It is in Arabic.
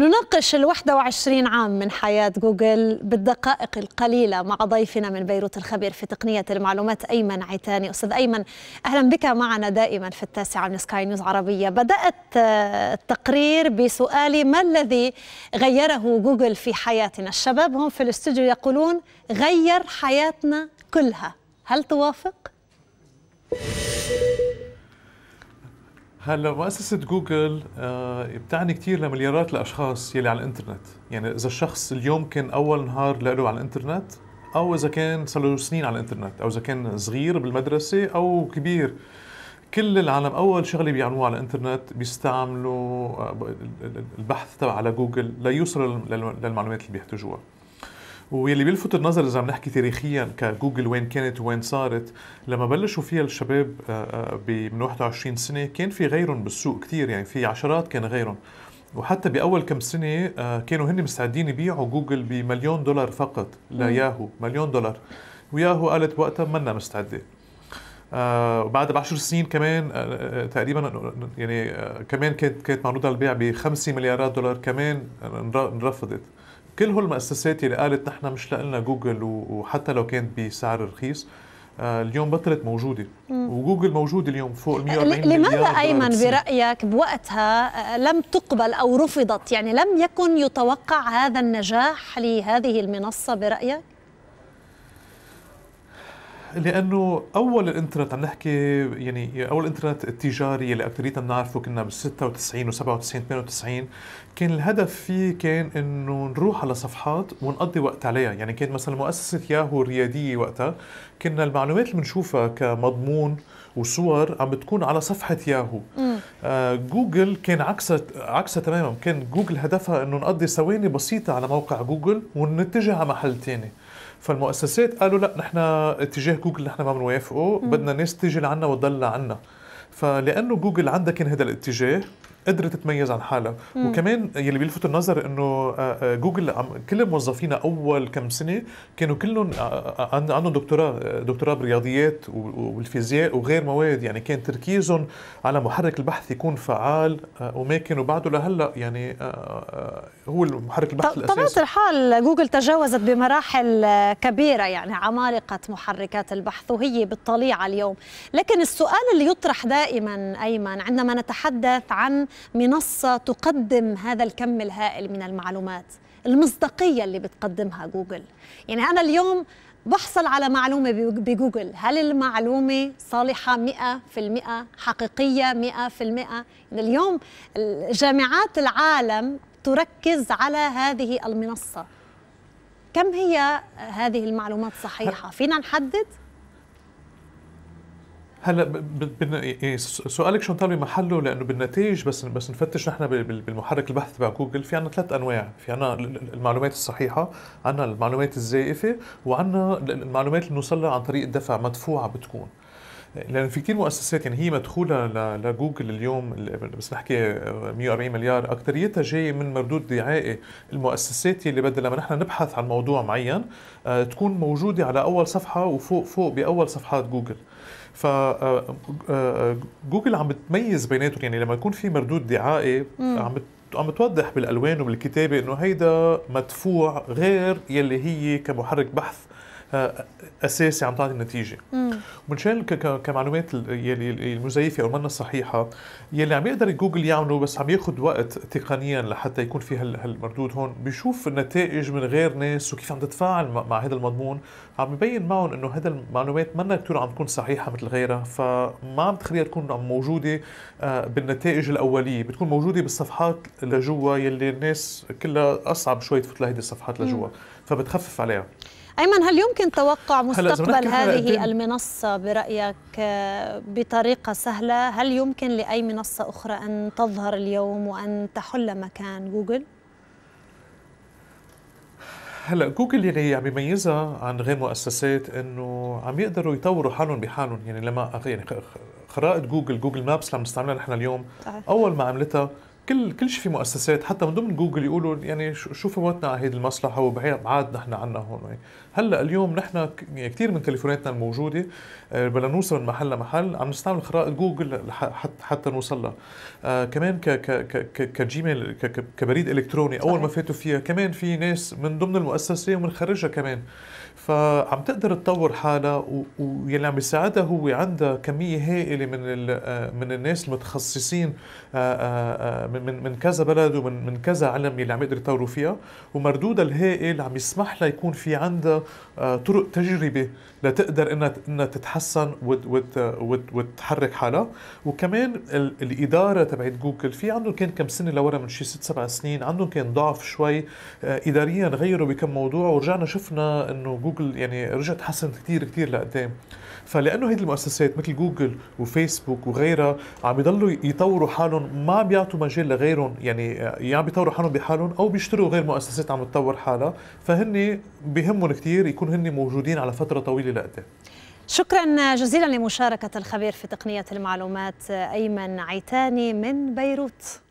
نناقش ال 21 عام من حياة جوجل بالدقائق القليلة مع ضيفنا من بيروت الخبير في تقنية المعلومات أيمن عيتاني أستاذ أيمن أهلا بك معنا دائما في التاسعة من سكاي نيوز عربية بدأت آه، التقرير بسؤالي ما الذي غيره جوجل في حياتنا الشباب هم في الاستوديو يقولون غير حياتنا كلها هل توافق؟ هلا مؤسسة جوجل آه، بتعني كثير لمليارات الأشخاص يلي على الإنترنت، يعني إذا الشخص اليوم كان أول نهار له على الإنترنت أو إذا كان صار له سنين على الإنترنت، أو إذا كان صغير بالمدرسة أو كبير كل العالم أول شغلة بيعملوها على الإنترنت بيستعملوا آه، البحث تبع على جوجل ليوصلوا للمعلومات اللي بيحتاجوها. واللي بيلفت النظر اذا بنحكي تاريخيا كجوجل وين كانت وين صارت لما بلشوا فيها الشباب آه، آه، من 21 سنه كان في غيرهم بالسوق كثير يعني في عشرات كان غيرهم وحتى باول كم سنه آه، كانوا هن مستعدين يبيعوا جوجل بمليون دولار فقط لياهو مليون دولار وياهو قالت وقتها منا مستعده آه بعد بعشر سنين كمان تقريبا يعني كمان كانت كانت معروضه للبيع ب 5 مليارات دولار كمان انرفضت كل هالمؤسسات اللي قالت نحن مش لنا جوجل وحتى لو كانت بسعر رخيص آه، اليوم بطلت موجوده وجوجل موجوده اليوم فوق ال 140 لماذا ايمن برايك بوقتها آه، لم تقبل او رفضت يعني لم يكن يتوقع هذا النجاح لهذه المنصه برايك لانه اول الانترنت عم نحكي يعني اول الانترنت التجاري اللي اكثريتنا بنعرفه كنا بال 96 و97 98 كان الهدف فيه كان انه نروح على صفحات ونقضي وقت عليها يعني كانت مثلا مؤسسه ياهو الرياديه وقتها كنا المعلومات اللي بنشوفها كمضمون وصور عم بتكون على صفحه ياهو آه جوجل كان عكسها عكسها تماما كان جوجل هدفها انه نقضي ثواني بسيطه على موقع جوجل ونتجه على محل تاني فالمؤسسات قالوا لا نحن اتجاه جوجل نحن ما بنوافقه بدنا ناس تيجي لعنا وتضل لعنا فلانه جوجل عندها كان هذا الاتجاه قدرت تتميز عن حالها مم. وكمان يلي بيلفت النظر انه آه، آه، جوجل كل موظفينا اول كم سنه كانوا كلهم آه، عندهم دكتوراه دكتوراه بالرياضيات والفيزياء وغير مواد يعني كان تركيزهم على محرك البحث يكون فعال وما كانوا بعده لهلا يعني هو محرك البحث الاساسي طبعا الحال جوجل تجاوزت بمراحل كبيره يعني عمالقه محركات البحث وهي بالطليعه اليوم لكن السؤال اللي يطرح دائما ايمن عندما نتحدث عن منصة تقدم هذا الكم الهائل من المعلومات المصداقية اللي بتقدمها جوجل يعني أنا اليوم بحصل على معلومة بجوجل هل المعلومة صالحة 100% حقيقية 100% المئة يعني اليوم جامعات العالم تركز على هذه المنصة كم هي هذه المعلومات صحيحة فينا نحدد؟ هلا بدنا إيه- إيه، سؤالك شو طالب محله لانه بالنتائج بس بس نفتش نحن بالمحرك البحث تبع جوجل في عنا ثلاث انواع، في عنا المعلومات الصحيحه، عنا المعلومات الزائفه، وعنا المعلومات اللي بنوصلها عن طريق الدفع مدفوعه بتكون. لان في كثير مؤسسات يعني هي مدخوله لجوجل اليوم بس نحكي 140 مليار اكثريتها جايه من مردود دعائي المؤسسات اللي بدل لما نحن نبحث عن موضوع معين آه، تكون موجوده على اول صفحه وفوق فوق باول صفحات جوجل ف آه، آه، جوجل عم بتميز بيناتهم يعني لما يكون في مردود دعائي عم عم توضح بالالوان وبالكتابه انه هيدا مدفوع غير يلي هي كمحرك بحث آه، اساسي عم تعطي نتيجه ومنشان كمعلومات المزيفه او المنا الصحيحه يلي عم يقدر جوجل يعمله بس عم ياخذ وقت تقنيا لحتى يكون في هالمردود هون بيشوف النتائج من غير ناس وكيف عم تتفاعل مع هذا المضمون عم يبين معهم انه هذا المعلومات منا كثير عم تكون صحيحه مثل غيرها فما عم تخليها تكون موجوده آه، بالنتائج الاوليه بتكون موجوده بالصفحات لجوا يلي الناس كلها اصعب شوي تفوت لهيدي الصفحات لجوا فبتخفف عليها أيمن هل يمكن توقع مستقبل هذه المنصة برأيك آه، بطريقة سهلة هل يمكن لأي منصة أخرى أن تظهر اليوم وأن تحل مكان جوجل؟ هلا جوجل يعني عم يميزها عن غير مؤسسات انه عم يقدروا يطوروا حالهم بحالهم يعني لما يعني خرائط جوجل جوجل مابس اللي عم نستعملها نحن اليوم اول ما عملتها كل كل شيء في مؤسسات حتى من ضمن جوجل يقولوا يعني شو فوتنا على هذه المصلحه وبعاد نحن عنا هون هلا اليوم نحن كثير يعني من تليفوناتنا الموجوده آه، بدنا نوصل من محل لمحل عم نستعمل خرائط جوجل حتى نوصل لها آه، كمان ك ك ك كجيميل كبريد الكتروني اول ما فاتوا فيها كمان في ناس من ضمن المؤسسه ومن خارجها كمان فعم تقدر تطور حالها واللي عم بيساعدها هو عندها كميه هائله من آه، من الناس المتخصصين من من من كذا بلد ومن من كذا علم اللي عم يقدروا يطوروا فيها ومردودها الهائل عم يسمح لها يكون في عندها آه، طرق تجربه لتقدر انها انها تتحسن وتحرك حالها وكمان الاداره تبعت جوجل في عندهم كان كم سنه لورا من شي ست سبع سنين عندهم كان ضعف شوي آه، اداريا غيروا بكم موضوع ورجعنا شفنا انه جوجل يعني رجعت حسنت كثير كثير لقدام فلانه هيدي المؤسسات مثل جوجل وفيسبوك وغيرها عم يضلوا يطوروا حالهم ما بيعطوا مجال لغيرهم يعني يا عم بيطوروا حالهم بحالهم او بيشتروا غير مؤسسات عم تطور حالها فهن بهمهم كثير يكون هن موجودين على فتره طويله لقدام شكرا جزيلا لمشاركة الخبير في تقنية المعلومات أيمن عيتاني من بيروت